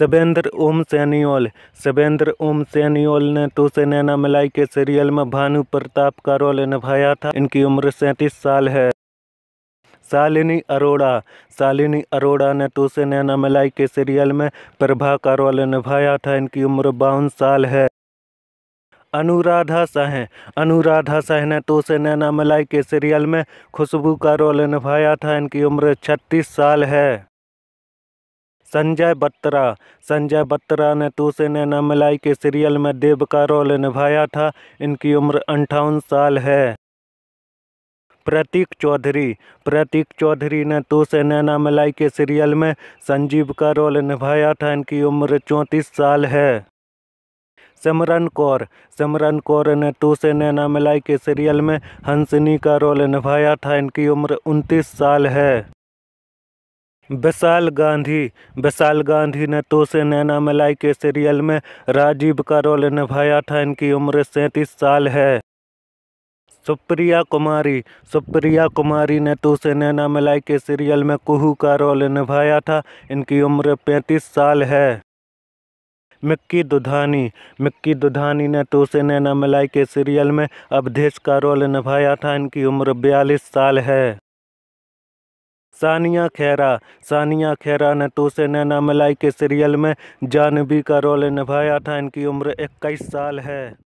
शवेंद्र ओम सैनियोल शवेंद्र ओम सैनियोल ने तो से नैना मलाई के सीरियल में भानु प्रताप का रोल निभाया था इनकी उम्र सैंतीस साल है शालिनी अरोड़ा शालिनी अरोड़ा ने तो से नैना मलाई के सीरियल में प्रभा का रोल निभाया था इनकी उम्र बावन साल है अनुराधा शाह अनुराधा शाह ने तो से नैना मलाई के सीरियल में खुशबू का रोल निभाया था इनकी उम्र छत्तीस साल है संजय बत्रा संजय बत्रा ने तुसे नैना मिलाई के सीरियल में देव का रोल निभाया था इनकी उम्र अंठावन साल है प्रतीक चौधरी प्रतीक चौधरी ने तो से नैना मलाई के सीरियल में संजीव का रोल निभाया था इनकी उम्र चौंतीस साल है सिमरन कौर सिमरन कौर ने तो से नैना मलाई के सीरियल में हंसनी का रोल निभाया था इनकी उम्र उनतीस साल है विशाल गांधी विशाल गांधी ने तो से नैना मलाई के सीरियल में राजीव का रोल निभाया था इनकी उम्र सैंतीस साल है सुप्रिया कुमारी सुप्रिया कुमारी ने तो से नैना मलाई के सीरियल में कुहू का रोल निभाया था इनकी उम्र पैंतीस साल है मिक्की दुधानी मिक्की दुधानी ने तो से नैना मलाई के सीरियल में अवधेश का रोल निभाया था इनकी उम्र बयालीस साल है सानिया खैरा सानिया खैरा ने तो से नैना मलाई के सीरियल में जानवी का रोल निभाया था इनकी उम्र इक्कीस साल है